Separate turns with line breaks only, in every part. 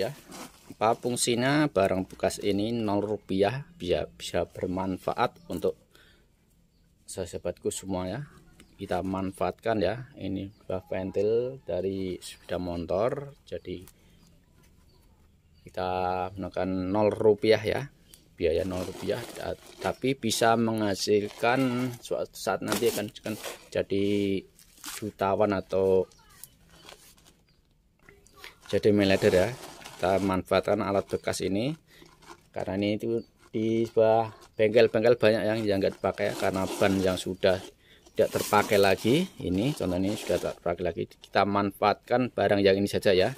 ya apa fungsinya barang bekas ini 0 rupiah bisa bisa bermanfaat untuk sahabatku semua ya kita manfaatkan ya ini ventil dari sepeda motor jadi kita menekan 0 rupiah ya biaya 0 rupiah tapi bisa menghasilkan suatu saat nanti akan, akan jadi jutawan atau jadi miliarder ya kita manfaatkan alat bekas ini karena ini itu di bengkel-bengkel banyak yang yang nggak dipakai karena ban yang sudah tidak terpakai lagi ini contohnya ini sudah tak terpakai lagi kita manfaatkan barang yang ini saja ya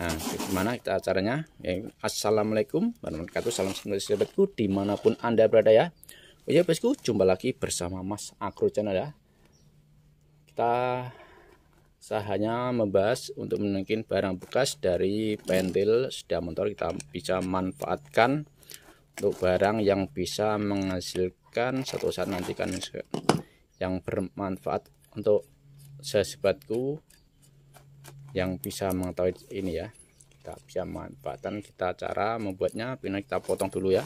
nah gimana kita acaranya ya, assalamualaikum warahmatullahi wabarakatuh salam sahabatku dimanapun anda berada ya oke oh iya, bosku jumpa lagi bersama mas agro channel ya kita saya hanya membahas untuk menunjukkan barang bekas dari pentil sudah motor kita bisa manfaatkan untuk barang yang bisa menghasilkan satu saat nanti kan yang bermanfaat untuk sahabatku yang bisa mengetahui ini ya kita bisa manfaatkan kita cara membuatnya pina kita potong dulu ya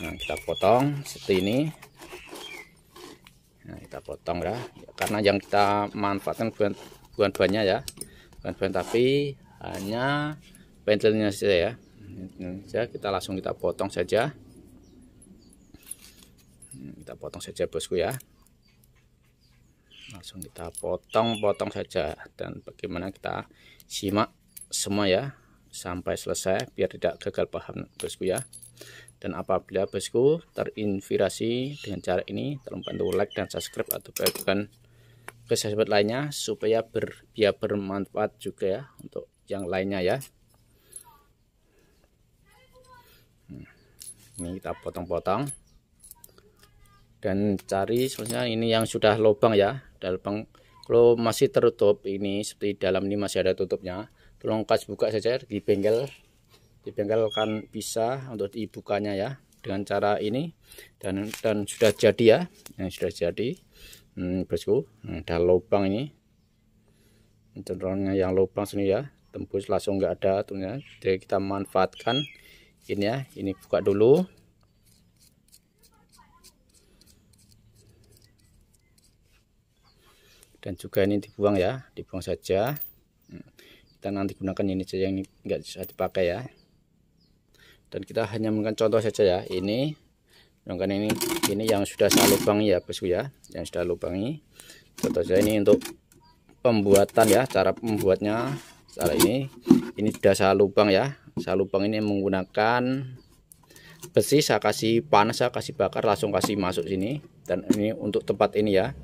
nah kita potong seperti ini nah, kita potong ya karena yang kita manfaatkan bukan bukan ya bukan banyak tapi hanya pentilnya saja ya saja kita langsung kita potong saja hmm, kita potong saja bosku ya langsung kita potong-potong saja dan bagaimana kita simak semua ya sampai selesai biar tidak gagal paham bosku ya dan apabila bosku terinspirasi dengan cara ini tolong bantu like dan subscribe atau bagikan ke sahabat lainnya supaya ber, biar bermanfaat juga ya untuk yang lainnya ya hmm, ini kita potong-potong dan cari sebenarnya ini yang sudah lubang ya dalam lubang kalau masih tertutup ini seperti dalam ini masih ada tutupnya tolong kas buka saja di bengkel kan bisa untuk dibukanya ya dengan cara ini dan dan sudah jadi ya yang nah, sudah jadi hmm, bosku nah, ada lubang ini cenderungnya yang lubang sini ya tembus langsung nggak ada tuhnya jadi kita manfaatkan ini ya ini buka dulu dan juga ini dibuang ya dibuang saja hmm. kita nanti gunakan ini saja yang nggak bisa dipakai ya dan kita hanya mengkan contoh saja ya ini kan ini ini yang sudah saya lubangi ya bosku ya yang sudah lubangi contoh saja ini untuk pembuatan ya cara membuatnya cara ini ini sudah saya lubang ya saya lubang ini menggunakan besi saya kasih panas saya kasih bakar langsung kasih masuk sini dan ini untuk tempat ini ya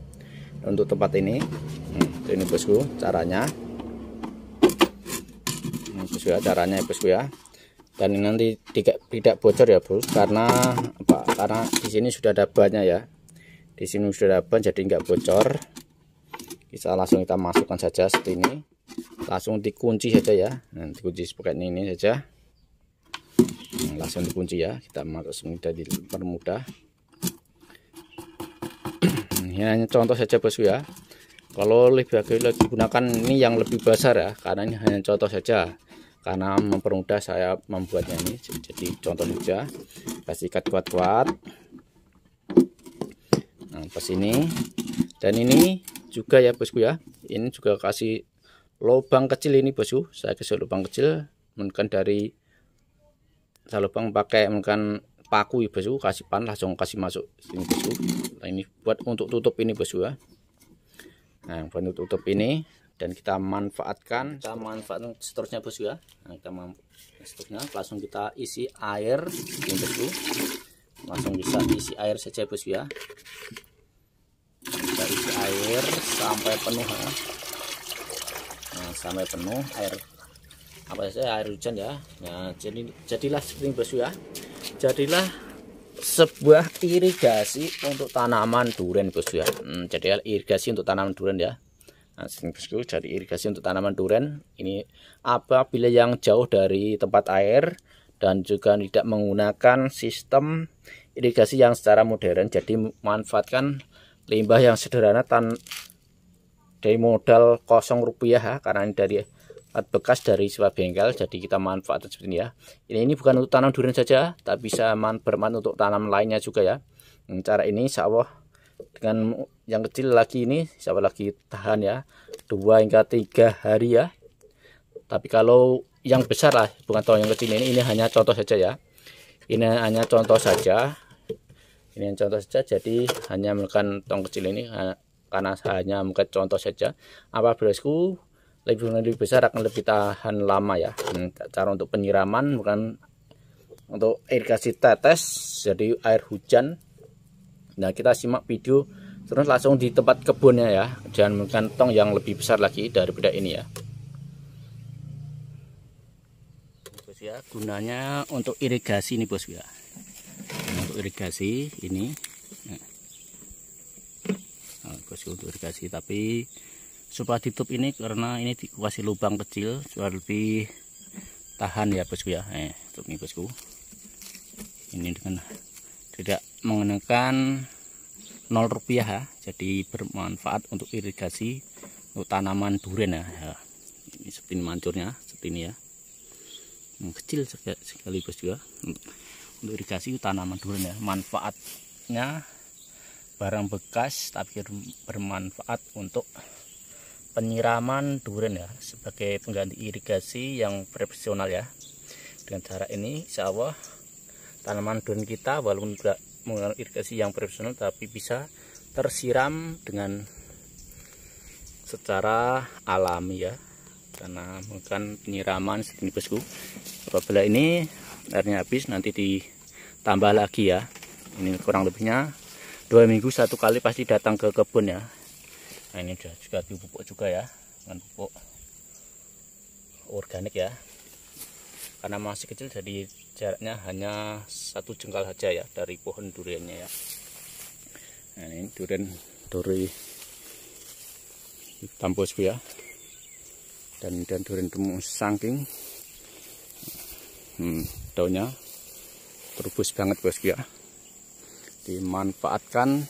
untuk tempat ini hmm, ini bosku caranya ini bosku ya caranya ya bosku ya dan ini nanti tidak tidak bocor ya bos karena apa karena di sini sudah ada bannya ya di sini sudah ada ban jadi nggak bocor kita langsung kita masukkan saja seperti ini langsung dikunci saja ya Nanti dikunci seperti ini saja nah, langsung dikunci ya kita masuk kita dipermudah ini hanya contoh saja bos ya kalau lebih lagi gunakan ini yang lebih besar ya karena ini hanya contoh saja karena mempermudah saya membuatnya ini jadi contoh saja kasih ikat kuat-kuat nah pas ini dan ini juga ya bosku ya ini juga kasih lubang kecil ini bosku saya kasih lubang kecil mungkin dari saya lubang pakai mungkin paku ya bosku kasih pan langsung kasih masuk sini bosku nah ini buat untuk tutup ini bosku ya nah buat tutup ini dan kita manfaatkan kita manfaatkan seterusnya bos ya nah, kita seterusnya langsung kita isi air bosku langsung bisa isi air saja bos ya kita isi air sampai penuh ya. nah, sampai penuh air apa saja air hujan ya nah jadi jadilah seperti bos ya jadilah sebuah irigasi untuk tanaman durian bos ya hmm, jadilah irigasi untuk tanaman durian ya Nah, bosku cari irigasi untuk tanaman durian ini apabila yang jauh dari tempat air dan juga tidak menggunakan sistem irigasi yang secara modern jadi manfaatkan limbah yang sederhana tan dari modal kosong rupiah karena ini dari bekas dari sebuah bengkel jadi kita manfaatkan seperti ini ya ini, ini bukan untuk tanam durian saja tapi bisa bermanfaat untuk tanam lainnya juga ya hmm, cara ini sawah dengan yang kecil lagi ini siapa lagi tahan ya dua hingga tiga hari ya tapi kalau yang besar lah bukan tahu yang kecil ini ini hanya contoh saja ya ini hanya contoh saja ini yang contoh saja jadi hanya menggunakan tong kecil ini karena hanya muka contoh saja apa berasku lebih lebih besar akan lebih tahan lama ya hmm, cara untuk penyiraman bukan untuk irigasi tetes jadi air hujan Nah kita simak video terus langsung di tempat kebunnya ya dan menggunakan tong yang lebih besar lagi daripada ini ya. Bos ya gunanya untuk irigasi ini bos ya. Untuk irigasi ini. Nah, nah untuk irigasi tapi supaya ditutup ini karena ini dikasih lubang kecil supaya lebih tahan ya bosku ya. Eh, tutup nih bosku. Ini dengan tidak mengenakan 0 rupiah ya. jadi bermanfaat untuk irigasi untuk tanaman durian ya, ya. ini seperti mancurnya seperti ini ya yang kecil sekali bos juga untuk, untuk irigasi tanaman durian ya manfaatnya barang bekas tapi bermanfaat untuk penyiraman durian ya sebagai pengganti irigasi yang profesional ya dengan cara ini insya Allah tanaman durian kita walaupun tidak menggunakan irigasi yang profesional tapi bisa tersiram dengan secara alami ya karena bukan penyiraman ini bosku apabila ini airnya habis nanti ditambah lagi ya ini kurang lebihnya dua minggu satu kali pasti datang ke kebun ya nah ini sudah juga dipupuk juga ya dengan pupuk organik ya karena masih kecil jadi jaraknya hanya satu jengkal saja ya dari pohon duriannya ya nah ini durian duri hitam bosku ya dan dan durian temu sangking. hmm, daunnya terubus banget bosku ya dimanfaatkan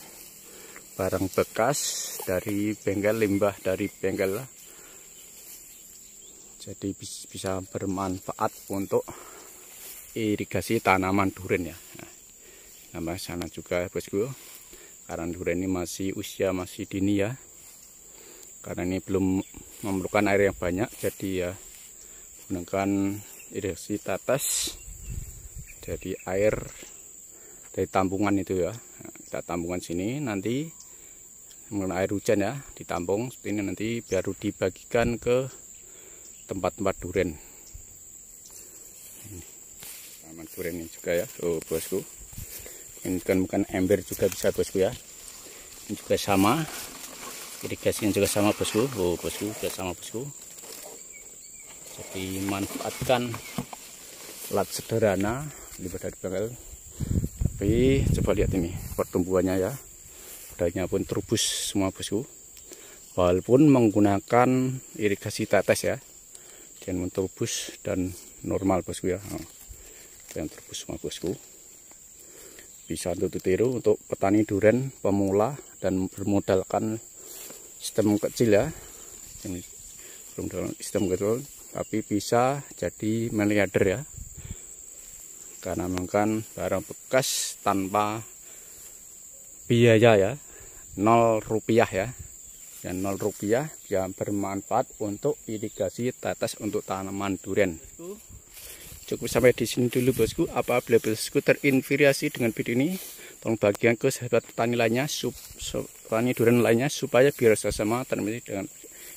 barang bekas dari bengkel limbah dari bengkel jadi bisa bermanfaat untuk irigasi tanaman durian ya nama sana juga bosku karena durian ini masih usia masih dini ya karena ini belum memerlukan air yang banyak jadi ya gunakan irigasi tetes jadi air dari tampungan itu ya kita tampungan sini nanti menggunakan air hujan ya ditampung seperti ini nanti baru dibagikan ke tempat-tempat duren taman duren ini juga ya tuh oh, bosku ini kan bukan ember juga bisa bosku ya ini juga sama irigasinya juga sama bosku oh bosku juga sama bosku jadi manfaatkan alat sederhana di badan bengkel tapi coba lihat ini pertumbuhannya ya daunnya pun terubus semua bosku walaupun menggunakan irigasi tetes ya Cendum menterbus dan normal bosku ya yang turbus sama bosku bisa untuk ditiru untuk petani duren pemula dan bermodalkan sistem kecil ya ini belum dalam sistem kecil tapi bisa jadi miliarder ya karena makan barang bekas tanpa biaya ya nol rupiah ya dan 0 rupiah yang bermanfaat untuk irigasi tetes untuk tanaman durian cukup sampai di sini dulu bosku apabila bosku terinspirasi dengan video ini tolong bagian ke sahabat petani lainnya sup, sup, petani durian lainnya supaya biar sama termasuk dengan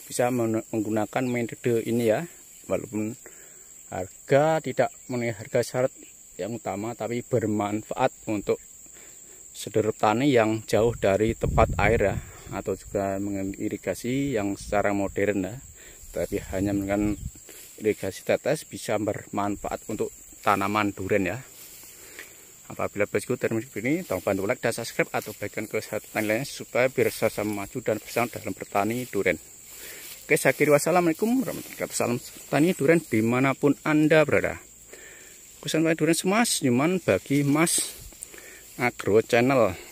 bisa menggunakan metode ini ya walaupun harga tidak memenuhi harga syarat yang utama tapi bermanfaat untuk sederet tani yang jauh dari tempat air ya atau juga mengirigasi yang secara modern ya tapi hanya dengan irigasi tetes bisa bermanfaat untuk tanaman durian ya apabila bosku termasuk ini tolong bantu like dan subscribe atau bagikan ke satuan lainnya supaya biar sama maju dan bersama dalam bertani durian oke saya kiri wassalamualaikum warahmatullahi wabarakatuh salam tani durian dimanapun anda berada kusan durian semas nyuman bagi mas agro channel